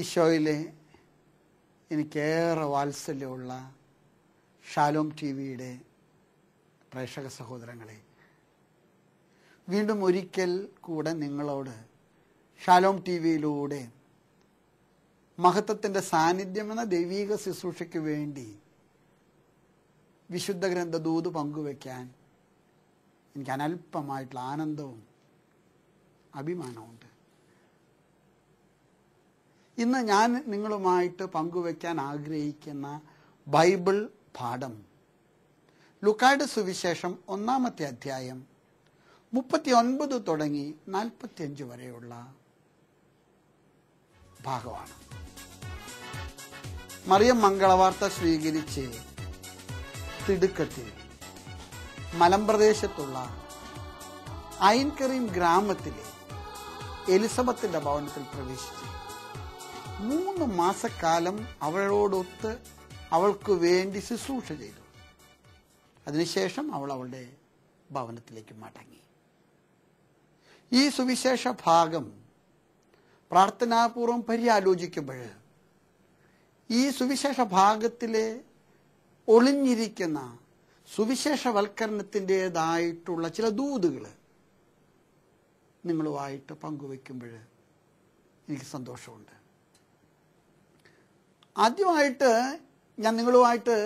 ഈശോയിൽ എനിക്കേറെ വാത്സല്യമുള്ള Shalom T വിയുടെ പ്രേക്ഷക സഹോദരങ്ങളെ വീണ്ടും ഒരിക്കൽ കൂടെ നിങ്ങളോട് ഷാലോം ടി വിയിലൂടെ മഹത്വത്തിൻ്റെ സാന്നിധ്യമെന്ന ദൈവീക ശുശ്രൂഷയ്ക്ക് വേണ്ടി വിശുദ്ധ ഗ്രന്ഥ ദൂത് പങ്കുവെക്കാൻ എനിക്ക് അനൽപ്പമായിട്ടുള്ള ആനന്ദവും അഭിമാനമുണ്ട് ഇന്ന് ഞാൻ നിങ്ങളുമായിട്ട് പങ്കുവെക്കാൻ ആഗ്രഹിക്കുന്ന ബൈബിൾ പാഠം ലുക്കാഡ് സുവിശേഷം ഒന്നാമത്തെ അധ്യായം മുപ്പത്തി ഒൻപത് തുടങ്ങി നാൽപ്പത്തിയഞ്ച് വരെയുള്ള ഭാഗമാണ് മറിയം മംഗളവാർത്ത സ്വീകരിച്ച് തിടുക്കത്തിൽ മലമ്പ്രദേശത്തുള്ള ഐൻകറീം ഗ്രാമത്തിലെ എലിസബത്തിന്റെ ഭവനത്തിൽ പ്രവേശിച്ചു മൂന്ന് മാസക്കാലം അവളോടൊത്ത് അവൾക്ക് വേണ്ടി ശുശ്രൂഷ ചെയ്തു അതിനുശേഷം അവൾ അവളുടെ ഭവനത്തിലേക്ക് മടങ്ങി ഈ സുവിശേഷ ഭാഗം പ്രാർത്ഥനാപൂർവം പര്യാലോചിക്കുമ്പോൾ ഈ സുവിശേഷ ഭാഗത്തിലെ ഒളിഞ്ഞിരിക്കുന്ന സുവിശേഷവൽക്കരണത്തിൻ്റെതായിട്ടുള്ള ചില ദൂതുകൾ നിങ്ങളുമായിട്ട് പങ്കുവെക്കുമ്പോൾ എനിക്ക് സന്തോഷമുണ്ട് ആദ്യമായിട്ട് ഞാൻ നിങ്ങളുമായിട്ട്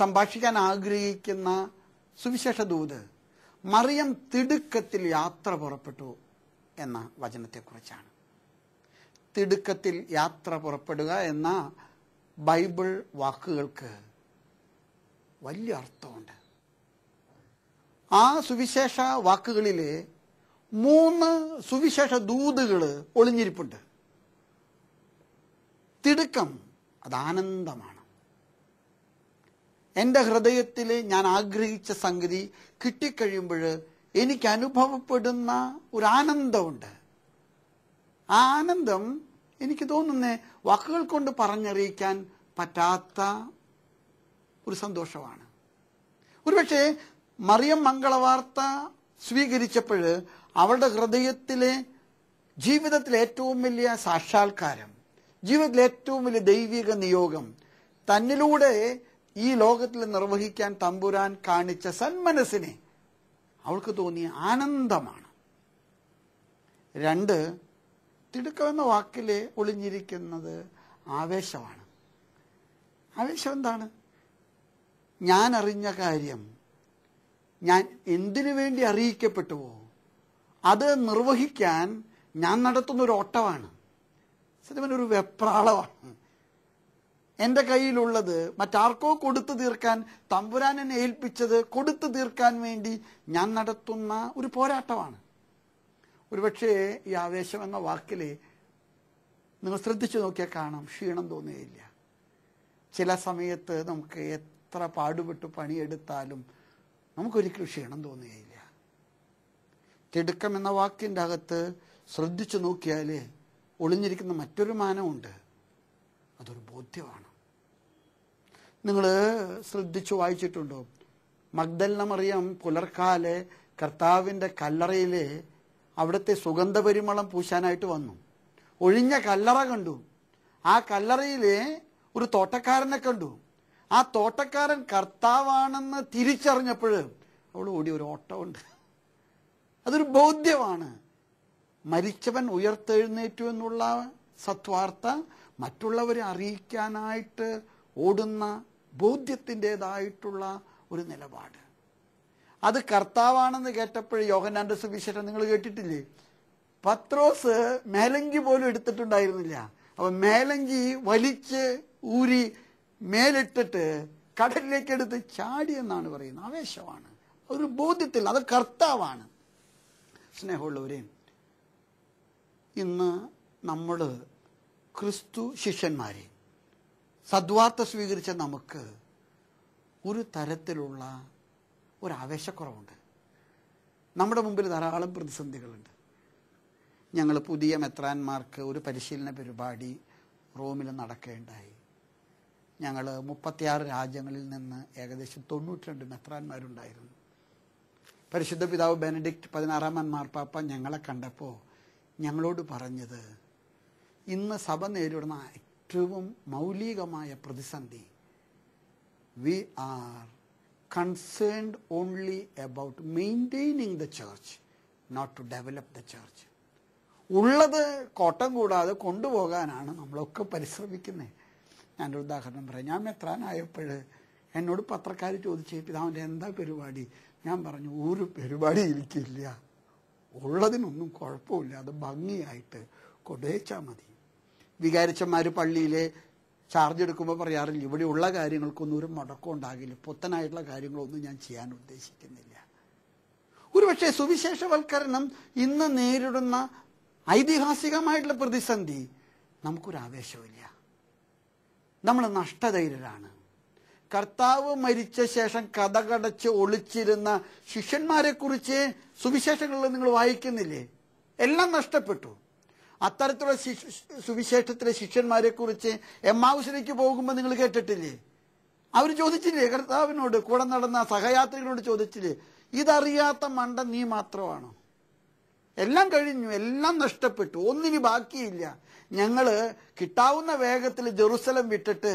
സംഭാഷിക്കാൻ ആഗ്രഹിക്കുന്ന സുവിശേഷ ദൂത് മറിയം തിടുക്കത്തിൽ യാത്ര പുറപ്പെട്ടു എന്ന വചനത്തെക്കുറിച്ചാണ് തിടുക്കത്തിൽ യാത്ര പുറപ്പെടുക എന്ന ബൈബിൾ വാക്കുകൾക്ക് വലിയ അർത്ഥമുണ്ട് ആ സുവിശേഷ വാക്കുകളിൽ മൂന്ന് സുവിശേഷ ദൂതുകൾ ഒളിഞ്ഞിരിപ്പുണ്ട് തിടുക്കം അതാനന്ദമാണ് എൻ്റെ ഹൃദയത്തിൽ ഞാൻ ആഗ്രഹിച്ച സംഗതി കിട്ടിക്കഴിയുമ്പോൾ എനിക്ക് അനുഭവപ്പെടുന്ന ഒരു ആനന്ദമുണ്ട് ആ ആനന്ദം എനിക്ക് തോന്നുന്നേ വാക്കുകൾ കൊണ്ട് പറഞ്ഞറിയിക്കാൻ പറ്റാത്ത ഒരു സന്തോഷമാണ് ഒരുപക്ഷെ മറിയം മംഗളവാർത്ത സ്വീകരിച്ചപ്പോൾ അവളുടെ ഹൃദയത്തിലെ ജീവിതത്തിലെ ഏറ്റവും വലിയ സാക്ഷാത്കാരം ജീവിതത്തിലെ ഏറ്റവും വലിയ ദൈവിക നിയോഗം തന്നിലൂടെ ഈ ലോകത്തിൽ നിർവഹിക്കാൻ തമ്പുരാൻ കാണിച്ച സന്മനസ്സിനെ അവൾക്ക് തോന്നിയ ആനന്ദമാണ് രണ്ട് തിടുക്കമെന്ന വാക്കിൽ ഒളിഞ്ഞിരിക്കുന്നത് ആവേശമാണ് ആവേശം എന്താണ് ഞാൻ അറിഞ്ഞ കാര്യം ഞാൻ എന്തിനു വേണ്ടി അറിയിക്കപ്പെട്ടുവോ അത് നിർവഹിക്കാൻ ഞാൻ നടത്തുന്ന ഒരു ഓട്ടമാണ് ഒരു വെപ്രാളമാണ് എൻ്റെ കയ്യിലുള്ളത് മറ്റാർക്കോ കൊടുത്തു തീർക്കാൻ തമ്പുരാൻ എന്നെ ഏൽപ്പിച്ചത് കൊടുത്തു തീർക്കാൻ വേണ്ടി ഞാൻ നടത്തുന്ന ഒരു പോരാട്ടമാണ് ഒരുപക്ഷേ ഈ ആവേശം എന്ന വാക്കിൽ നിങ്ങൾ ശ്രദ്ധിച്ചു നോക്കിയാൽ കാണാം ക്ഷീണം തോന്നുകയില്ല ചില സമയത്ത് നമുക്ക് എത്ര പാടുപെട്ട് പണിയെടുത്താലും നമുക്കൊരിക്കലും ക്ഷീണം തോന്നുകയില്ല തിടുക്കം എന്ന വാക്കിൻ്റെ അകത്ത് ശ്രദ്ധിച്ചു നോക്കിയാലേ ഒളിഞ്ഞിരിക്കുന്ന മറ്റൊരു മാനമുണ്ട് അതൊരു ബോധ്യമാണ് നിങ്ങൾ ശ്രദ്ധിച്ചു വായിച്ചിട്ടുണ്ടോ മഗ്ദല്ല മറിയം പുലർക്കാലെ കർത്താവിൻ്റെ കല്ലറയിലെ അവിടുത്തെ സുഗന്ധപരിമളം പൂശാനായിട്ട് വന്നു ഒഴിഞ്ഞ കല്ലറ കണ്ടു ആ കല്ലറയിലെ ഒരു തോട്ടക്കാരനെ കണ്ടു ആ തോട്ടക്കാരൻ കർത്താവാണെന്ന് തിരിച്ചറിഞ്ഞപ്പോൾ അവൾ ഓടി ഒരു ഓട്ടമുണ്ട് അതൊരു ബോധ്യമാണ് മരിച്ചവൻ ഉയർത്തെഴുന്നേറ്റു എന്നുള്ള സത്വാർത്ത മറ്റുള്ളവരെ അറിയിക്കാനായിട്ട് ഓടുന്ന ബോധ്യത്തിൻ്റെതായിട്ടുള്ള ഒരു നിലപാട് അത് കർത്താവാണെന്ന് കേട്ടപ്പോൾ യോഹനാൻഡ സുവിശേഷം നിങ്ങൾ കേട്ടിട്ടില്ലേ പത്രോസ് മേലങ്കി പോലും എടുത്തിട്ടുണ്ടായിരുന്നില്ല അപ്പൊ മേലങ്കി വലിച്ച് ഊരി മേലിട്ടിട്ട് കടലിലേക്ക് എടുത്ത് ചാടി എന്നാണ് പറയുന്നത് ആവേശമാണ് ഒരു ബോധ്യത്തിൽ അത് കർത്താവാണ് സ്നേഹമുള്ളവരെയും ഇന്ന് നമ്മൾ ക്രിസ്തു ശിഷ്യന്മാരെ സദ്വാർത്ത സ്വീകരിച്ച നമുക്ക് ഒരു തരത്തിലുള്ള ഒരു ആവേശക്കുറവുണ്ട് നമ്മുടെ മുമ്പിൽ ധാരാളം പ്രതിസന്ധികളുണ്ട് ഞങ്ങൾ പുതിയ മെത്രാന്മാർക്ക് ഒരു പരിശീലന പരിപാടി റോമിൽ നടക്കേണ്ടായി ഞങ്ങൾ മുപ്പത്തിയാറ് രാജ്യങ്ങളിൽ നിന്ന് ഏകദേശം തൊണ്ണൂറ്റിരണ്ട് മെത്രാന്മാരുണ്ടായിരുന്നു പരിശുദ്ധ പിതാവ് ബെനഡിക്റ്റ് പതിനാറാമൻ മാർപ്പാപ്പ ഞങ്ങളെ കണ്ടപ്പോൾ ഞങ്ങളോട് പറഞ്ഞത് ഇന്ന് സഭ നേരിടുന്ന ഏറ്റവും മൗലികമായ പ്രതിസന്ധി we are concerned only about maintaining the church not to develop the church ഉള്ളത് കോട്ടം കൂടാതെ കൊണ്ടുപോകാനാണ് നമ്മളൊക്കെ പരിശ്രമിക്കുന്നത് ഞാനൊരു ഉദാഹരണം പറയാം ഞാൻ മെത്രാനായപ്പോൾ എന്നോട് പത്രക്കാർ ചോദിച്ചു പിതാവിൻ്റെ എന്താ പരിപാടി ഞാൻ പറഞ്ഞു ഒരു പരിപാടി ഇരിക്കില്ല ഉള്ളതിനൊന്നും കുഴപ്പമില്ലാതെ ഭംഗിയായിട്ട് കൊണ്ടുവച്ചാൽ മതി വികാരിച്ചന്മാർ പള്ളിയിലെ ചാർജ് എടുക്കുമ്പോൾ പറയാറില്ല ഇവിടെ ഉള്ള കാര്യങ്ങൾക്കൊന്നും ഒരു മുടക്കം ഉണ്ടാകില്ല പുത്തനായിട്ടുള്ള കാര്യങ്ങളൊന്നും ഞാൻ ചെയ്യാൻ ഉദ്ദേശിക്കുന്നില്ല ഒരുപക്ഷെ സുവിശേഷവൽക്കരണം ഇന്ന് നേരിടുന്ന ഐതിഹാസികമായിട്ടുള്ള പ്രതിസന്ധി നമുക്കൊരു ആവേശമില്ല നമ്മൾ നഷ്ടധൈര്യരാണ് കർത്താവ് മരിച്ച ശേഷം കഥകടച്ച് ഒളിച്ചിരുന്ന ശിഷ്യന്മാരെക്കുറിച്ച് സുവിശേഷങ്ങളിൽ നിങ്ങൾ വായിക്കുന്നില്ലേ എല്ലാം നഷ്ടപ്പെട്ടു അത്തരത്തിലുള്ള സുവിശേഷത്തിലെ ശിഷ്യന്മാരെക്കുറിച്ച് എമ്മാവുസിലേക്ക് പോകുമ്പോൾ നിങ്ങൾ കേട്ടിട്ടില്ലേ അവർ ചോദിച്ചില്ലേ കർത്താവിനോട് കൂടെ നടന്ന സഹയാത്രികളോട് ചോദിച്ചില്ലേ ഇതറിയാത്ത മണ്ട നീ മാത്രമാണോ എല്ലാം കഴിഞ്ഞു എല്ലാം നഷ്ടപ്പെട്ടു ഒന്നിനി ബാക്കിയില്ല ഞങ്ങൾ കിട്ടാവുന്ന വേഗത്തിൽ ജെറുസലം വിട്ടിട്ട്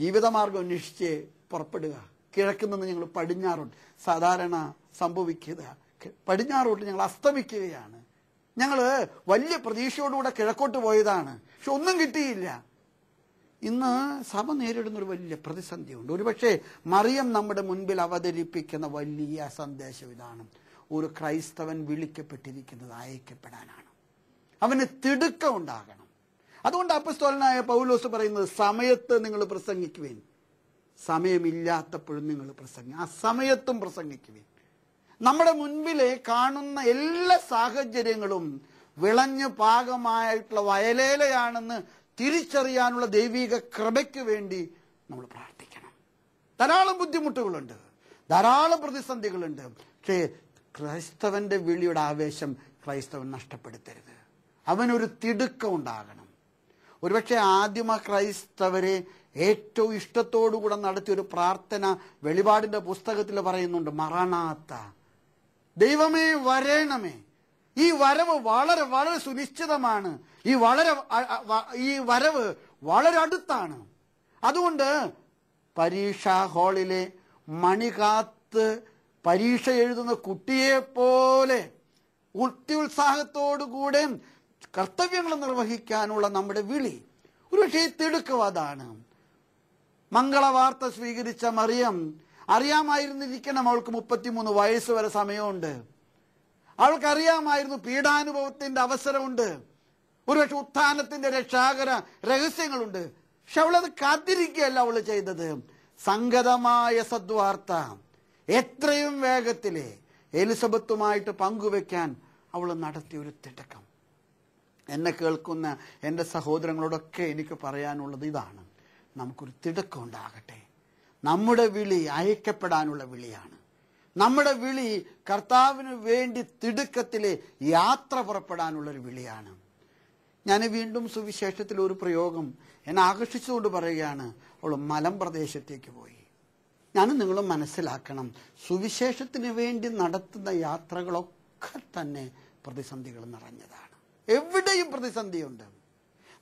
ജീവിതമാർഗം അന്വേഷിച്ച് പുറപ്പെടുക കിഴക്ക് നിന്ന് ഞങ്ങൾ പടിഞ്ഞാറോട്ട് സാധാരണ സംഭവിക്കുക പടിഞ്ഞാറോട്ട് ഞങ്ങൾ അസ്തമിക്കുകയാണ് ഞങ്ങൾ വലിയ പ്രതീക്ഷയോടുകൂടെ കിഴക്കോട്ട് പോയതാണ് പക്ഷെ ഒന്നും കിട്ടിയില്ല ഇന്ന് സഭ നേരിടുന്ന ഒരു വലിയ പ്രതിസന്ധിയുണ്ട് ഒരുപക്ഷെ മറിയം നമ്മുടെ മുൻപിൽ അവതരിപ്പിക്കുന്ന വലിയ സന്ദേശം ഇതാണ് ഒരു ക്രൈസ്തവൻ വിളിക്കപ്പെട്ടിരിക്കുന്നത് അയക്കപ്പെടാനാണ് അവന് തിടുക്കം ഉണ്ടാകണം അതുകൊണ്ട് അപ്പസ്തോലനായ പൗലോസ് പറയുന്നത് സമയത്ത് നിങ്ങൾ പ്രസംഗിക്കുവേൻ സമയമില്ലാത്തപ്പോഴും നിങ്ങൾ പ്രസംഗി ആ സമയത്തും പ്രസംഗിക്കുവേൻ നമ്മുടെ മുൻപിലെ കാണുന്ന എല്ലാ സാഹചര്യങ്ങളും വിളഞ്ഞു പാകമായിട്ടുള്ള വയലേലയാണെന്ന് തിരിച്ചറിയാനുള്ള ദൈവിക കൃപയ്ക്ക് വേണ്ടി നമ്മൾ പ്രാർത്ഥിക്കണം ധാരാളം ബുദ്ധിമുട്ടുകളുണ്ട് ധാരാളം പ്രതിസന്ധികളുണ്ട് പക്ഷേ ക്രൈസ്തവന്റെ വിളിയുടെ ആവേശം ക്രൈസ്തവൻ നഷ്ടപ്പെടുത്തരുത് അവനൊരു തിടുക്കം ഉണ്ടാകണം ഒരുപക്ഷെ ആദ്യമ ക്രൈസ്തവരെ ഏറ്റവും ഇഷ്ടത്തോടുകൂടെ നടത്തിയ ഒരു പ്രാർത്ഥന വെളിപാടിന്റെ പുസ്തകത്തിൽ പറയുന്നുണ്ട് മറാണാത്ത ദൈവമേ വരേണമേ ഈ വരവ് വളരെ വളരെ സുനിശ്ചിതമാണ് ഈ വളരെ ഈ വരവ് വളരെ അടുത്താണ് അതുകൊണ്ട് പരീക്ഷാ ഹാളിലെ മണി കാത്ത് പരീക്ഷ എഴുതുന്ന കുട്ടിയെ പോലെ കുട്ടി ഉത്സാഹത്തോടുകൂടെ കർത്തവ്യങ്ങൾ നിർവഹിക്കാനുള്ള നമ്മുടെ വിളി ഒരുപക്ഷെ തിടുക്കവാദാണ് മംഗളവാർത്ത സ്വീകരിച്ച മറിയം അറിയാമായിരുന്നിരിക്കണം അവൾക്ക് മുപ്പത്തിമൂന്ന് വയസ്സ് വരെ സമയമുണ്ട് അവൾക്കറിയാമായിരുന്നു പീഡാനുഭവത്തിന്റെ അവസരമുണ്ട് ഒരുപക്ഷെ ഉത്ഥാനത്തിന്റെ രക്ഷാകര രഹസ്യങ്ങളുണ്ട് പക്ഷെ അവളത് കാത്തിരിക്കുകയല്ല അവൾ ചെയ്തത് സംഗതമായ സദ്വാർത്ത എത്രയും വേഗത്തിലെ എലിസബത്തുമായിട്ട് പങ്കുവെക്കാൻ അവൾ നടത്തിയ ഒരു തിടക്കം എന്നെ കേൾക്കുന്ന എൻ്റെ സഹോദരങ്ങളോടൊക്കെ എനിക്ക് പറയാനുള്ളത് ഇതാണ് നമുക്കൊരു തിടുക്കമുണ്ടാകട്ടെ നമ്മുടെ വിളി അയക്കപ്പെടാനുള്ള വിളിയാണ് നമ്മുടെ വിളി കർത്താവിന് വേണ്ടി തിടുക്കത്തിൽ യാത്ര പുറപ്പെടാനുള്ളൊരു വിളിയാണ് ഞാൻ വീണ്ടും സുവിശേഷത്തിൽ ഒരു പ്രയോഗം എന്നെ ആകർഷിച്ചുകൊണ്ട് പറയുകയാണ് അവൾ മലം പ്രദേശത്തേക്ക് പോയി ഞാനും നിങ്ങളും മനസ്സിലാക്കണം സുവിശേഷത്തിന് വേണ്ടി നടത്തുന്ന യാത്രകളൊക്കെ തന്നെ പ്രതിസന്ധികൾ നിറഞ്ഞതാണ് എവിടെയും പ്രതിസന്ധിയുണ്ട്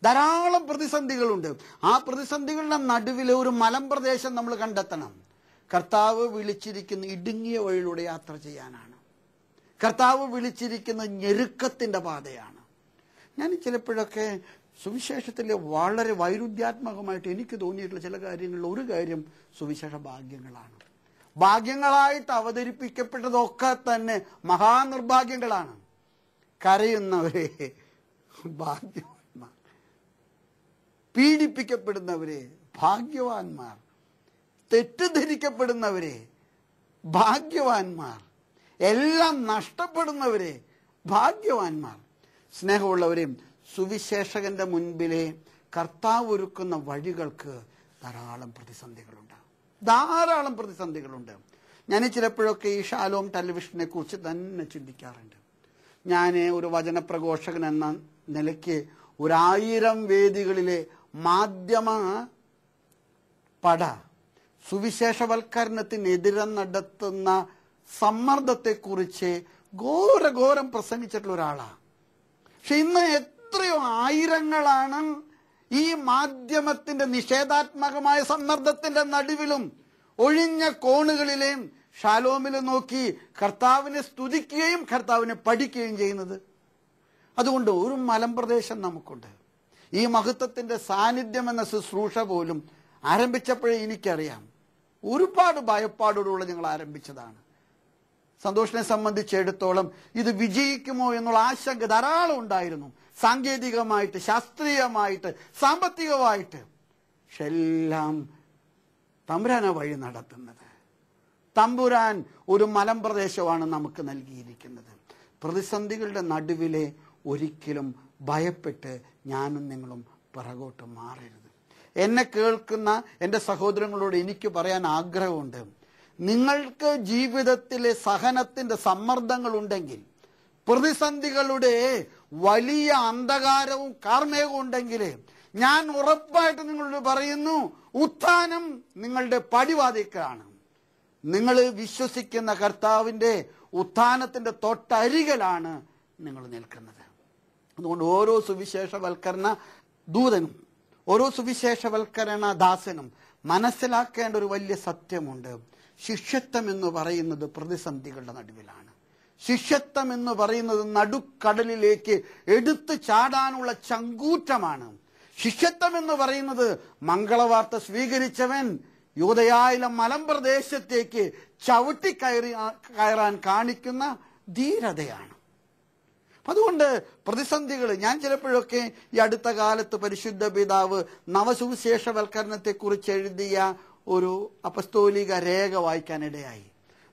ധാരാളം പ്രതിസന്ധികളുണ്ട് ആ പ്രതിസന്ധികളുടെ നടുവിലെ ഒരു മലമ്പ്രദേശം നമ്മൾ കണ്ടെത്തണം കർത്താവ് വിളിച്ചിരിക്കുന്ന ഇടുങ്ങിയ വഴിയിലൂടെ യാത്ര ചെയ്യാനാണ് കർത്താവ് വിളിച്ചിരിക്കുന്ന ഞെരുക്കത്തിൻ്റെ പാതയാണ് ഞാൻ ചിലപ്പോഴൊക്കെ സുവിശേഷത്തിലെ വളരെ വൈരുദ്ധ്യാത്മകമായിട്ട് എനിക്ക് തോന്നിയിട്ടുള്ള ചില കാര്യങ്ങളിൽ ഒരു കാര്യം സുവിശേഷ ഭാഗ്യങ്ങളാണ് ഭാഗ്യങ്ങളായിട്ട് അവതരിപ്പിക്കപ്പെട്ടതൊക്കെ തന്നെ മഹാനിർഭാഗ്യങ്ങളാണ് കരയുന്നവരെ ഭാഗ്യവാന്മാർ പീഡിപ്പിക്കപ്പെടുന്നവരെ ഭാഗ്യവാന്മാർ തെറ്റിദ്ധരിക്കപ്പെടുന്നവരെ ഭാഗ്യവാന്മാർ എല്ലാം നഷ്ടപ്പെടുന്നവരെ ഭാഗ്യവാന്മാർ സ്നേഹമുള്ളവരെയും സുവിശേഷകന്റെ മുൻപിലെ കർത്താവ് ഒരുക്കുന്ന വഴികൾക്ക് ധാരാളം പ്രതിസന്ധികളുണ്ട് ധാരാളം പ്രതിസന്ധികളുണ്ട് ഞാൻ ചിലപ്പോഴൊക്കെ ഈ ഷാലോം ടെലിവിഷനെ കുറിച്ച് തന്നെ ചിന്തിക്കാറുണ്ട് ഞാൻ ഒരു വചനപ്രഘോഷകൻ എന്ന നിലയ്ക്ക് ഒരായിരം വേദികളിലെ മാധ്യമ പട സുവിശേഷവൽക്കരണത്തിനെതിരെ നടത്തുന്ന സമ്മർദ്ദത്തെക്കുറിച്ച് ഘോരഘോരം പ്രസംഗിച്ചിട്ടുള്ള ഒരാളാണ് പക്ഷെ ഇന്ന് എത്രയോ ആയിരങ്ങളാണ് ഈ മാധ്യമത്തിന്റെ നിഷേധാത്മകമായ സമ്മർദ്ദത്തിന്റെ നടുവിലും ഒഴിഞ്ഞ കോണുകളിലെയും ഷാലോമിൽ നോക്കി കർത്താവിനെ സ്തുതിക്കുകയും കർത്താവിനെ പഠിക്കുകയും ചെയ്യുന്നത് അതുകൊണ്ട് ഒരു മലമ്പ്രദേശം നമുക്കുണ്ട് ഈ മഹത്വത്തിന്റെ സാന്നിധ്യം എന്ന ശുശ്രൂഷ പോലും ആരംഭിച്ചപ്പോഴേ എനിക്കറിയാം ഒരുപാട് ഭയപ്പാടോടുള്ള ഞങ്ങൾ ആരംഭിച്ചതാണ് സന്തോഷിനെ സംബന്ധിച്ചിടത്തോളം ഇത് വിജയിക്കുമോ എന്നുള്ള ആശങ്ക ധാരാളം ഉണ്ടായിരുന്നു സാങ്കേതികമായിട്ട് ശാസ്ത്രീയമായിട്ട് സാമ്പത്തികമായിട്ട് പക്ഷെ എല്ലാം തമ്പുരാന വഴി നടത്തുന്നത് തമ്പുരാൻ ഒരു മലമ്പ്രദേശമാണ് നമുക്ക് നൽകിയിരിക്കുന്നത് പ്രതിസന്ധികളുടെ നടുവിലെ ഒരിക്കലും ഭയപ്പെട്ട് ഞാനും നിങ്ങളും പിറകോട്ട് മാറരുത് എന്നെ കേൾക്കുന്ന എൻ്റെ സഹോദരങ്ങളോട് എനിക്ക് പറയാൻ ആഗ്രഹമുണ്ട് നിങ്ങൾക്ക് ജീവിതത്തിലെ സഹനത്തിൻ്റെ സമ്മർദ്ദങ്ങൾ ഉണ്ടെങ്കിൽ പ്രതിസന്ധികളുടെ വലിയ അന്ധകാരവും കാർമേകവും ഉണ്ടെങ്കിൽ ഞാൻ ഉറപ്പായിട്ട് നിങ്ങളോട് പറയുന്നു ഉത്ഥാനം നിങ്ങളുടെ പടിവാതിക്കാണ് നിങ്ങൾ വിശ്വസിക്കുന്ന കർത്താവിൻ്റെ ഉത്ഥാനത്തിൻ്റെ തൊട്ടരികലാണ് നിങ്ങൾ നിൽക്കുന്നത് അതുകൊണ്ട് ഓരോ സുവിശേഷവൽക്കരണ ദൂതനും ഓരോ സുവിശേഷവൽക്കരണ ദാസനും മനസ്സിലാക്കേണ്ട ഒരു വലിയ സത്യമുണ്ട് ശിഷ്യത്വം എന്ന് പറയുന്നത് പ്രതിസന്ധികളുടെ നടുവിലാണ് ശിഷ്യത്വം എന്ന് പറയുന്നത് നടുക്കടലിലേക്ക് എടുത്തു ചാടാനുള്ള ചങ്കൂറ്റമാണ് ശിഷ്യത്വം എന്ന് പറയുന്നത് മംഗളവാർത്ത സ്വീകരിച്ചവൻ യൂതയായിലെ മലമ്പ്രദേശത്തേക്ക് ചവിട്ടി കയറി കയറാൻ കാണിക്കുന്ന ധീരതയാണ് അതുകൊണ്ട് പ്രതിസന്ധികൾ ഞാൻ ചിലപ്പോഴൊക്കെ ഈ അടുത്ത കാലത്ത് പരിശുദ്ധ പിതാവ് നവസുവിശേഷവൽക്കരണത്തെക്കുറിച്ച് എഴുതിയ ഒരു അപസ്തോലിക രേഖ വായിക്കാനിടയായി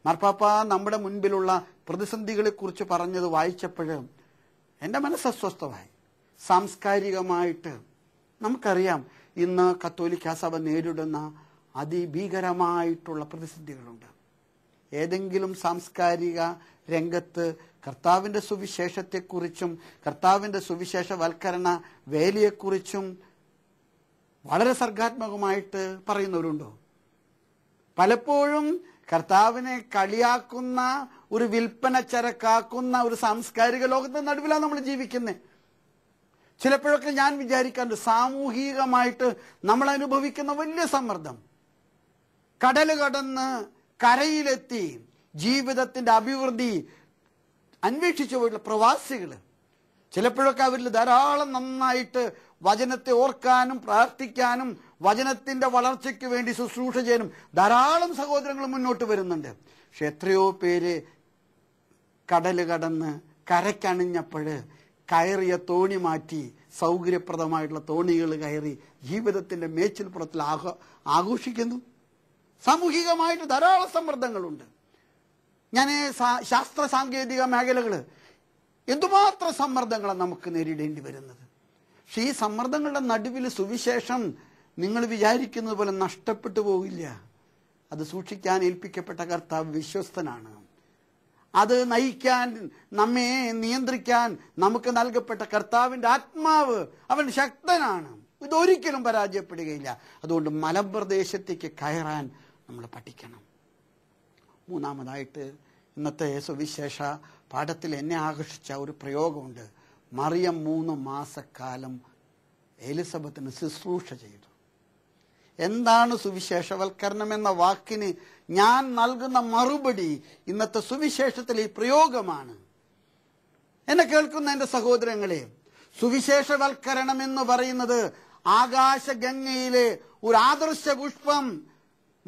മാർപ്പാപ്പ നമ്മുടെ മുൻപിലുള്ള പ്രതിസന്ധികളെക്കുറിച്ച് പറഞ്ഞത് വായിച്ചപ്പോഴും എൻ്റെ മനസ്സ് അസ്വസ്ഥമായി സാംസ്കാരികമായിട്ട് നമുക്കറിയാം ഇന്ന് കത്തോലിക്കാ സഭ നേരിടുന്ന അതിഭീകരമായിട്ടുള്ള പ്രതിസന്ധികളുണ്ട് ഏതെങ്കിലും സാംസ്കാരിക രംഗത്ത് കർത്താവിൻ്റെ സുവിശേഷത്തെക്കുറിച്ചും കർത്താവിൻ്റെ സുവിശേഷവൽക്കരണ വേലിയെക്കുറിച്ചും വളരെ സർഗാത്മകമായിട്ട് പറയുന്നവരുണ്ടോ പലപ്പോഴും കർത്താവിനെ കളിയാക്കുന്ന ഒരു വിൽപ്പന ചരക്കാക്കുന്ന ഒരു സാംസ്കാരിക ലോകത്തെ നടുവിലാണ് നമ്മൾ ജീവിക്കുന്നത് ചിലപ്പോഴൊക്കെ ഞാൻ വിചാരിക്കാറുണ്ട് സാമൂഹികമായിട്ട് നമ്മൾ അനുഭവിക്കുന്ന വലിയ സമ്മർദ്ദം കടൽ കടന്ന് കരയിലെത്തി ജീവിതത്തിന്റെ അഭിവൃദ്ധി അന്വേഷിച്ചു പോയിട്ടുള്ള പ്രവാസികൾ ചിലപ്പോഴൊക്കെ അവരിൽ ധാരാളം നന്നായിട്ട് വചനത്തെ ഓർക്കാനും പ്രാർത്ഥിക്കാനും വചനത്തിൻ്റെ വളർച്ചയ്ക്ക് വേണ്ടി ശുശ്രൂഷ ചെയ്യാനും ധാരാളം സഹോദരങ്ങൾ മുന്നോട്ട് വരുന്നുണ്ട് പക്ഷെ എത്രയോ പേര് കടൽ കടന്ന് കരക്കണിഞ്ഞപ്പോൾ കയറിയ തോണി മാറ്റി സൗകര്യപ്രദമായിട്ടുള്ള തോണികൾ കയറി ജീവിതത്തിന്റെ മേച്ചിൽപ്പുറത്തിൽ ആഘോഷിക്കുന്നു സാമൂഹികമായിട്ട് ധാരാളം സമ്മർദ്ദങ്ങളുണ്ട് ഞാൻ ശാസ്ത്ര സാങ്കേതിക മേഖലകൾ എന്തുമാത്രം സമ്മർദ്ദങ്ങളാണ് നമുക്ക് നേരിടേണ്ടി വരുന്നത് പക്ഷെ ഈ സമ്മർദ്ദങ്ങളുടെ നടുവിൽ സുവിശേഷം നിങ്ങൾ വിചാരിക്കുന്നത് പോലെ നഷ്ടപ്പെട്ടു പോകില്ല അത് സൂക്ഷിക്കാൻ ഏൽപ്പിക്കപ്പെട്ട കർത്താവ് വിശ്വസ്തനാണ് അത് നയിക്കാൻ നമ്മെ നിയന്ത്രിക്കാൻ നമുക്ക് നൽകപ്പെട്ട കർത്താവിൻ്റെ ആത്മാവ് അവൻ ശക്തനാണ് ഇതൊരിക്കലും പരാജയപ്പെടുകയില്ല അതുകൊണ്ട് മലപ്രദേശത്തേക്ക് കയറാൻ നമ്മൾ പഠിക്കണം മൂന്നാമതായിട്ട് ഇന്നത്തെ സുവിശേഷ പാഠത്തിൽ എന്നെ ആകർഷിച്ച ഒരു പ്രയോഗമുണ്ട് മറിയം മൂന്ന് മാസക്കാലം എലിസബത്തിന് ശുശ്രൂഷ ചെയ്തു എന്താണ് സുവിശേഷവൽക്കരണം എന്ന വാക്കിന് ഞാൻ നൽകുന്ന മറുപടി ഇന്നത്തെ സുവിശേഷത്തിലെ പ്രയോഗമാണ് എന്നെ കേൾക്കുന്ന എൻ്റെ സഹോദരങ്ങളെ സുവിശേഷവൽക്കരണം എന്ന് പറയുന്നത് ആകാശഗംഗയിലെ ഒരു ആദർശ പുഷ്പം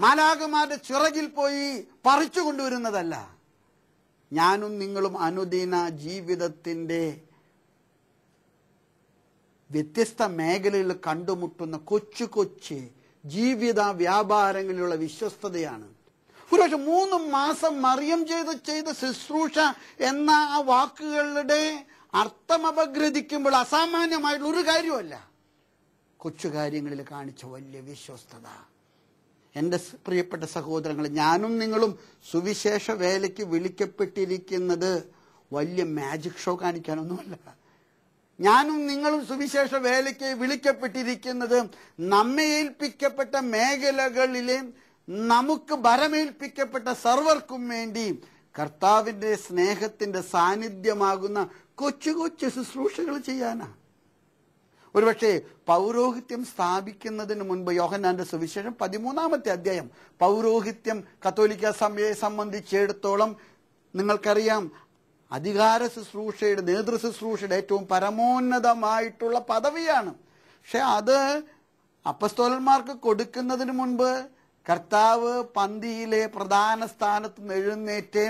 മാലാഖമാരുടെ ചിറകിൽ പോയി പറിച്ചു കൊണ്ടുവരുന്നതല്ല ഞാനും നിങ്ങളും അനുദിന ജീവിതത്തിൻ്റെ വ്യത്യസ്ത മേഖലയിൽ കണ്ടുമുട്ടുന്ന കൊച്ചു കൊച്ചു ജീവിത വ്യാപാരങ്ങളിലുള്ള വിശ്വസ്തതയാണ് ഒരുപക്ഷെ മൂന്ന് മാസം മറിയം ചെയ്ത് ചെയ്ത ശുശ്രൂഷ എന്ന ആ വാക്കുകളുടെ അർത്ഥം അപഗ്രഥിക്കുമ്പോൾ അസാമാന്യമായിട്ടുള്ള ഒരു കാര്യമല്ല കൊച്ചു കാര്യങ്ങളിൽ കാണിച്ച വലിയ വിശ്വസ്തത എൻ്റെ പ്രിയപ്പെട്ട സഹോദരങ്ങൾ ഞാനും നിങ്ങളും സുവിശേഷ വേലയ്ക്ക് വിളിക്കപ്പെട്ടിരിക്കുന്നത് വലിയ മാജിക് ഷോ കാണിക്കാനൊന്നുമല്ല ഞാനും നിങ്ങളും സുവിശേഷ വേലയ്ക്ക് വിളിക്കപ്പെട്ടിരിക്കുന്നത് നമ്മെ ഏൽപ്പിക്കപ്പെട്ട മേഖലകളിലെ നമുക്ക് ഭരമേൽപ്പിക്കപ്പെട്ട സർവർക്കും വേണ്ടി കർത്താവിന്റെ സ്നേഹത്തിന്റെ സാന്നിധ്യമാകുന്ന കൊച്ചു കൊച്ചു ശുശ്രൂഷകൾ ചെയ്യാനാണ് ഒരുപക്ഷെ പൗരോഹിത്യം സ്ഥാപിക്കുന്നതിന് മുൻപ് യോഹന്നാന്റെ സുവിശേഷം പതിമൂന്നാമത്തെ അധ്യായം പൗരോഹിത്യം കത്തോലിക്ക സഭയെ സംബന്ധിച്ചിടത്തോളം നിങ്ങൾക്കറിയാം അധികാര ശുശ്രൂഷയുടെ നേതൃ ശുശ്രൂഷയുടെ ഏറ്റവും പരമോന്നതമായിട്ടുള്ള പദവിയാണ് പക്ഷെ അത് അപ്പസ്തോലന്മാർക്ക് കൊടുക്കുന്നതിന് മുൻപ് കർത്താവ് പന്തിയിലെ പ്രധാന സ്ഥാനത്ത് എഴുന്നേറ്റ്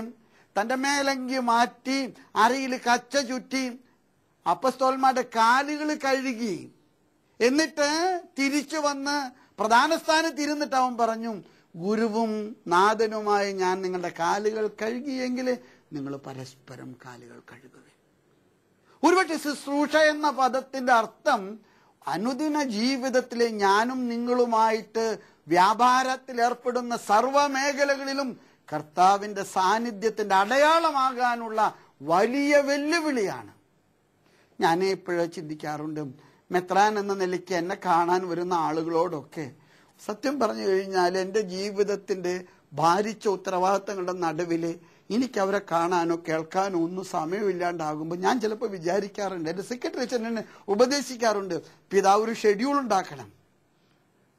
തൻ്റെ മേലങ്കി മാറ്റി അരയിൽ കച്ച ചുറ്റി അപ്പസ്തോൽമാരുടെ കാലുകൾ കഴുകി എന്നിട്ട് തിരിച്ചു വന്ന് പ്രധാന സ്ഥാനത്ത് ഇരുന്നിട്ട് അവൻ പറഞ്ഞു ഗുരുവും നാഥനുമായി ഞാൻ നിങ്ങളുടെ കാലുകൾ കഴുകിയെങ്കിൽ നിങ്ങൾ പരസ്പരം കാലുകൾ കഴുകുക ഒരുപക്ഷെ ശുശ്രൂഷ എന്ന പദത്തിന്റെ അർത്ഥം അനുദിന ജീവിതത്തിലെ ഞാനും നിങ്ങളുമായിട്ട് വ്യാപാരത്തിൽ ഏർപ്പെടുന്ന സർവ മേഖലകളിലും കർത്താവിന്റെ സാന്നിധ്യത്തിന്റെ അടയാളമാകാനുള്ള വലിയ വെല്ലുവിളിയാണ് ഞാൻ എപ്പോഴും ചിന്തിക്കാറുണ്ട് മെത്രാൻ എന്ന നിലയ്ക്ക് എന്നെ കാണാൻ വരുന്ന ആളുകളോടൊക്കെ സത്യം പറഞ്ഞു കഴിഞ്ഞാൽ എൻ്റെ ജീവിതത്തിൻ്റെ ഭാരിച്ച ഉത്തരവാദിത്തങ്ങളുടെ നടുവിൽ എനിക്ക് അവരെ കാണാനോ കേൾക്കാനോ ഒന്നും സമയമില്ലാണ്ടാകുമ്പോൾ ഞാൻ ചിലപ്പോൾ വിചാരിക്കാറുണ്ട് എൻ്റെ സെക്രട്ടറി ചെന്നെ ഉപദേശിക്കാറുണ്ട് പിതാവ് ഒരു ഷെഡ്യൂൾ ഉണ്ടാക്കണം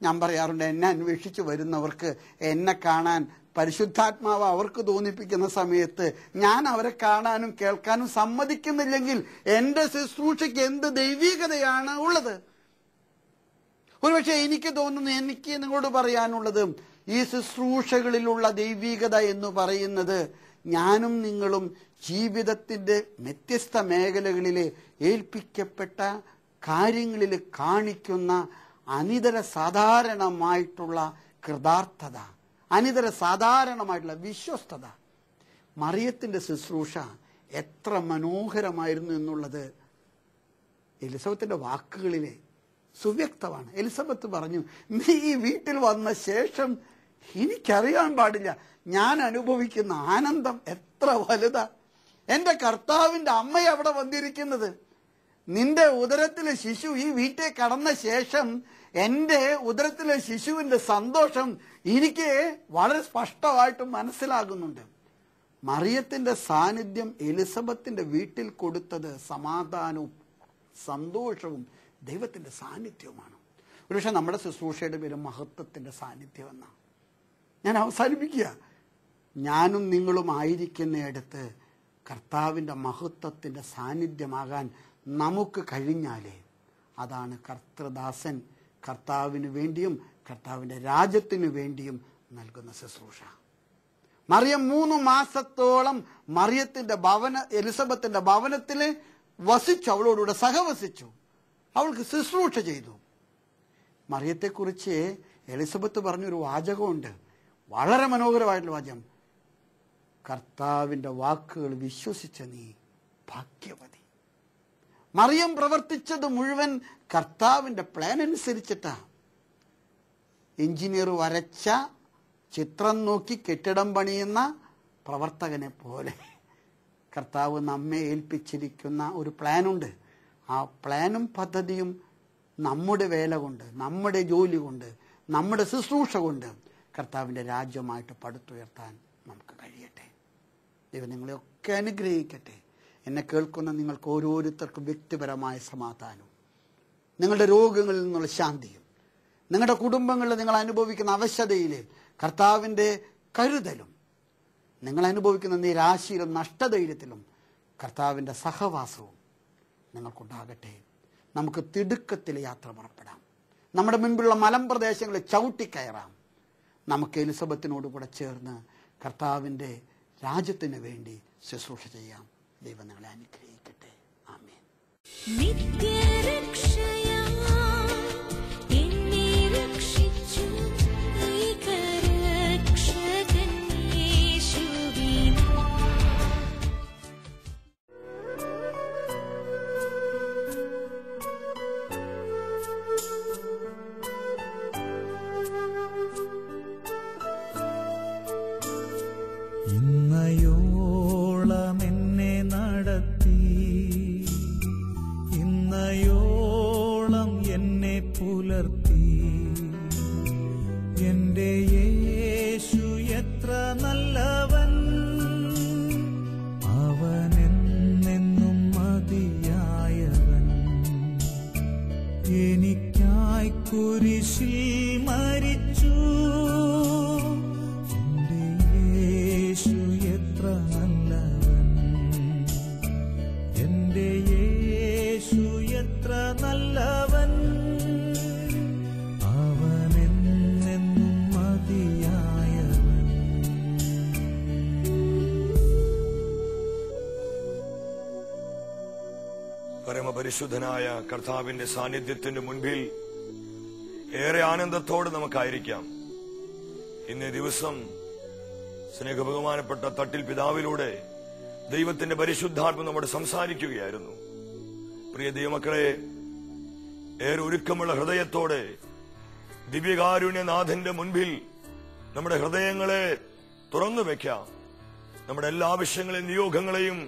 ഞാൻ പറയാറുണ്ട് എന്നെ അന്വേഷിച്ച് വരുന്നവർക്ക് എന്നെ കാണാൻ പരിശുദ്ധാത്മാവ് അവർക്ക് തോന്നിപ്പിക്കുന്ന സമയത്ത് ഞാൻ അവരെ കാണാനും കേൾക്കാനും സമ്മതിക്കുന്നില്ലെങ്കിൽ എന്റെ ശുശ്രൂഷയ്ക്ക് എന്ത് ദൈവീകതയാണ് ഉള്ളത് ഒരുപക്ഷെ എനിക്ക് തോന്നുന്നു എനിക്ക് നിങ്ങളോട് പറയാനുള്ളത് ഈ ശുശ്രൂഷകളിലുള്ള ദൈവീകത എന്ന് പറയുന്നത് ഞാനും നിങ്ങളും ജീവിതത്തിൻ്റെ വ്യത്യസ്ത മേഖലകളിലെ ഏൽപ്പിക്കപ്പെട്ട കാര്യങ്ങളിൽ കാണിക്കുന്ന അനിതര സാധാരണമായിട്ടുള്ള കൃതാർത്ഥത അനിതര സാധാരണമായിട്ടുള്ള വിശ്വസ്തത മറിയത്തിന്റെ ശുശ്രൂഷ എത്ര മനോഹരമായിരുന്നു എന്നുള്ളത് എലിസബത്തിന്റെ വാക്കുകളിലെ സുവ്യക്തമാണ് എലിസബത്ത് പറഞ്ഞു നീ ഈ വീട്ടിൽ വന്ന ശേഷം എനിക്കറിയാൻ പാടില്ല ഞാൻ അനുഭവിക്കുന്ന ആനന്ദം എത്ര വലുതാ എൻ്റെ കർത്താവിൻ്റെ അമ്മ അവിടെ വന്നിരിക്കുന്നത് നിന്റെ ഉദരത്തിലെ ശിശു ഈ വീട്ടെ കടന്ന ശേഷം എൻ്റെ ഉദരത്തിലെ ശിശുവിൻ്റെ സന്തോഷം എനിക്ക് വളരെ സ്പഷ്ടമായിട്ട് മനസ്സിലാകുന്നുണ്ട് മറിയത്തിൻ്റെ സാന്നിധ്യം എലിസബത്തിൻ്റെ വീട്ടിൽ കൊടുത്തത് സമാധാനവും സന്തോഷവും ദൈവത്തിൻ്റെ സാന്നിധ്യവുമാണ് ഒരുപക്ഷെ നമ്മുടെ ശുശ്രൂഷയുടെ പേര് മഹത്വത്തിൻ്റെ സാന്നിധ്യം എന്നാണ് ഞാൻ അവസാനിപ്പിക്കുക ഞാനും നിങ്ങളും ആയിരിക്കുന്നിടത്ത് കർത്താവിൻ്റെ മഹത്വത്തിൻ്റെ സാന്നിധ്യമാകാൻ നമുക്ക് കഴിഞ്ഞാലേ അതാണ് കർത്തൃദാസൻ കർത്താവിന് വേണ്ടിയും കർത്താവിൻ്റെ രാജ്യത്തിനു വേണ്ടിയും നൽകുന്ന ശുശ്രൂഷ മറിയം മൂന്ന് മാസത്തോളം മറിയത്തിന്റെ ഭവന എലിസബത്തിന്റെ ഭവനത്തിൽ വസിച്ചു അവളോടുകൂടെ സഹവസിച്ചു അവൾക്ക് ശുശ്രൂഷ ചെയ്തു മറിയത്തെക്കുറിച്ച് എലിസബത്ത് പറഞ്ഞൊരു വാചകമുണ്ട് വളരെ മനോഹരമായിട്ടുള്ള വാചകം കർത്താവിൻ്റെ വാക്കുകൾ വിശ്വസിച്ച നീ ഭാഗ്യവൻ മറിയം പ്രവർത്തിച്ചത് മുഴുവൻ കർത്താവിൻ്റെ പ്ലാൻ അനുസരിച്ചിട്ടാണ് എഞ്ചിനീയർ വരച്ച ചിത്രം നോക്കി കെട്ടിടം പണിയുന്ന പ്രവർത്തകനെ പോലെ കർത്താവ് നമ്മെ ഏൽപ്പിച്ചിരിക്കുന്ന ഒരു പ്ലാനുണ്ട് ആ പ്ലാനും പദ്ധതിയും നമ്മുടെ വേല കൊണ്ട് നമ്മുടെ ജോലി കൊണ്ട് നമ്മുടെ ശുശ്രൂഷ കൊണ്ട് കർത്താവിൻ്റെ രാജ്യമായിട്ട് പടുത്തുയർത്താൻ നമുക്ക് കഴിയട്ടെ ദൈവം നിങ്ങളെയൊക്കെ അനുഗ്രഹിക്കട്ടെ എന്നെ കേൾക്കുന്ന നിങ്ങൾക്ക് ഓരോരുത്തർക്കും വ്യക്തിപരമായ സമാധാനവും നിങ്ങളുടെ രോഗങ്ങളിൽ നിന്നുള്ള ശാന്തിയും നിങ്ങളുടെ കുടുംബങ്ങളിൽ നിങ്ങൾ അനുഭവിക്കുന്ന അവശതയിൽ കർത്താവിൻ്റെ കരുതലും നിങ്ങൾ അനുഭവിക്കുന്ന നിരാശയിലും നഷ്ടധൈര്യത്തിലും കർത്താവിൻ്റെ സഹവാസവും നിങ്ങൾക്കുണ്ടാകട്ടെ നമുക്ക് തിടുക്കത്തിൽ യാത്ര പുറപ്പെടാം നമ്മുടെ മുൻപിലുള്ള മലമ്പ്രദേശങ്ങളിൽ ചവിട്ടിക്കയറാം നമുക്ക് എലിസബത്തിനോടുകൂടെ ചേർന്ന് കർത്താവിൻ്റെ രാജ്യത്തിന് വേണ്ടി ശുശ്രൂഷ ചെയ്യാം ദൈവം നിങ്ങളെ അനുഗ്രഹിക്കട്ടെ ആമേൻ നിത്യ കുരിശിൽ എൻ്റെ നല്ലവൻ എൻ്റെ പരമപരിശുദ്ധനായ കർത്താവിന്റെ സാന്നിധ്യത്തിന്റെ മുൻപിൽ ഏറെ ആനന്ദത്തോട് നമുക്കായിരിക്കാം ഇന്നേ ദിവസം സ്നേഹബഹുമാനപ്പെട്ട തട്ടിൽ പിതാവിലൂടെ ദൈവത്തിന്റെ പരിശുദ്ധാത്മ നമ്മോട് സംസാരിക്കുകയായിരുന്നു പ്രിയ ദൈവമക്കളെ ഏറെ ഒരുക്കമുള്ള ഹൃദയത്തോടെ ദിവ്യകാരുണ്യനാഥന്റെ മുൻപിൽ നമ്മുടെ ഹൃദയങ്ങളെ തുറന്നു വെക്കാം നമ്മുടെ എല്ലാ ആവശ്യങ്ങളെയും നിയോഗങ്ങളെയും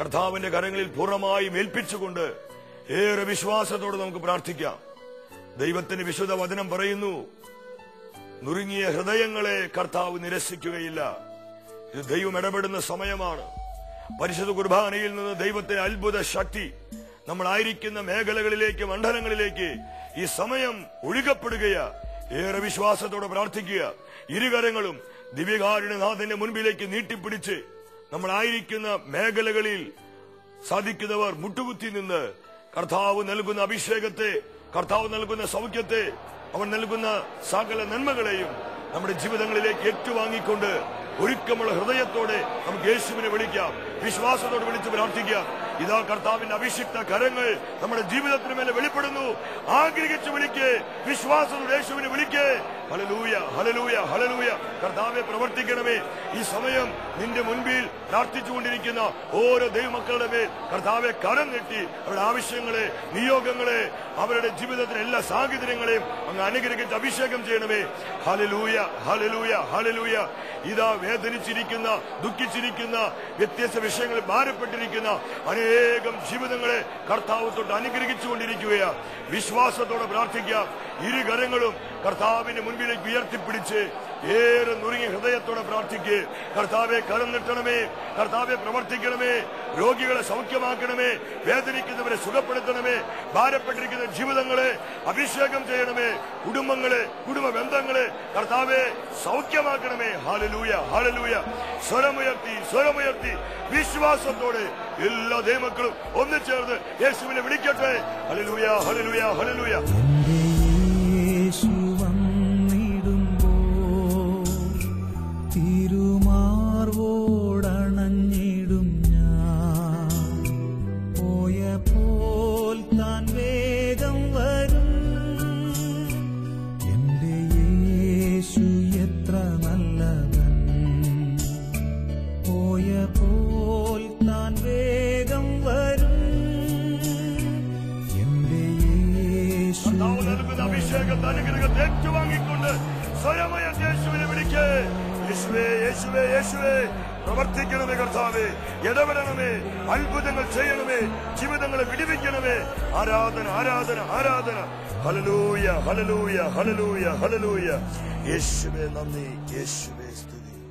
കർത്താവിന്റെ കരങ്ങളിൽ പൂർണ്ണമായി മേൽപ്പിച്ചുകൊണ്ട് ഏറെ വിശ്വാസത്തോടെ നമുക്ക് പ്രാർത്ഥിക്കാം ദൈവത്തിന് വിശുദ്ധ വചനം പറയുന്നു നുറുങ്ങിയ ഹൃദയങ്ങളെ കർത്താവ് നിരസിക്കുകയില്ല ഇത് ദൈവം ഇടപെടുന്ന സമയമാണ് പരിശുദ്ധ കുർബാനയിൽ നിന്ന് ദൈവത്തെ അത്ഭുത ശക്തി നമ്മളായിരിക്കുന്ന മേഖലകളിലേക്ക് മണ്ഡലങ്ങളിലേക്ക് ഈ സമയം ഒഴുകപ്പെടുകയാ ഏറെ വിശ്വാസത്തോടെ പ്രാർത്ഥിക്കുക ഇരുകരങ്ങളും ദിവ്യകാരുണനാഥന്റെ മുൻപിലേക്ക് നീട്ടിപ്പിടിച്ച് നമ്മളായിരിക്കുന്ന മേഖലകളിൽ സാധിക്കുന്നവർ മുട്ടുകുത്തി നിന്ന് കർത്താവ് നൽകുന്ന അഭിഷേകത്തെ കർത്താവ് നൽകുന്ന സൗഖ്യത്തെ അവൻ നൽകുന്ന സകല നന്മകളെയും നമ്മുടെ ജീവിതങ്ങളിലേക്ക് ഏറ്റുവാങ്ങിക്കൊണ്ട് ഒരുക്കമുള്ള ഹൃദയത്തോടെ നമുക്ക് യേശുവിനെ വിളിക്കാം വിശ്വാസത്തോടെ വിളിച്ച് പ്രാർത്ഥിക്കാം ഇതാ കർത്താവിന്റെ അഭിഷിക്ത കരങ്ങൾ നമ്മുടെ ജീവിതത്തിന് മേലെ വെളിപ്പെടുന്നു ആഗ്രഹിച്ച് വിളിക്ക് വിശ്വാസം യേശുവിനെ വിളിക്ക് ഹലലൂയ ഹലലൂയ ഹലലൂയ കർത്താവെ പ്രവർത്തിക്കണമേ ഈ സമയം നിന്റെ മുൻപിൽ പ്രാർത്ഥിച്ചുകൊണ്ടിരിക്കുന്ന ഓരോ ദൈവമക്കളുടെ മേൽ കർത്താവെ കരം നീട്ടി അവരുടെ ആവശ്യങ്ങളെ നിയോഗങ്ങളെ അവരുടെ ജീവിതത്തിലെ എല്ലാ സാഹചര്യങ്ങളെയും അങ്ങ് അനുഗ്രഹിച്ച് അഭിഷേകം ചെയ്യണമേ ഹലലൂയ ഹലലൂയ ഹലലൂയ ഇതാ വേദനിച്ചിരിക്കുന്ന ദുഃഖിച്ചിരിക്കുന്ന വ്യത്യസ്ത വിഷയങ്ങളിൽ ഭാരപ്പെട്ടിരിക്കുന്ന അനേക അനേകം ജീവിതങ്ങളെ കർത്താവ് തൊട്ട് അനുഗ്രഹിച്ചുകൊണ്ടിരിക്കുകയാണ് വിശ്വാസത്തോടെ പ്രാർത്ഥിക്കാം ഇരു കരങ്ങളും കർത്താവിന്റെ മുൻപിലേക്ക് ഉയർത്തിപ്പിടിച്ച് ഏറെ നുറുങ്ങി ഹൃദയത്തോടെ പ്രാർത്ഥിക്കുക കർത്താവെ കരം നീട്ടണമേ കർത്താവെ പ്രവർത്തിക്കണമേ രോഗികളെ സൗഖ്യമാക്കണമേ വേദനിക്കുന്നവരെ സുഖപ്പെടുത്തണമേ ഭാരപ്പെട്ടിരിക്കുന്ന ജീവിതങ്ങളെ അഭിഷേകം ചെയ്യണമേ കുടുംബങ്ങളെ കുടുംബ ബന്ധങ്ങളെ കർത്താവെ സൗഖ്യമാക്കണമേ ഹാലലൂയ ഹാലലൂയ സ്വരമുയർത്തി സ്വരമുയർത്തി വിശ്വാസത്തോടെ എല്ലാ ദൈവമക്കളും ഒന്നിച്ചേർന്ന് യേശുവിനെ വിളിക്കട്ടെ ഹലലൂയ ഹലലൂയ ഹലലൂയ 예수님의 남니 예수님의 스토리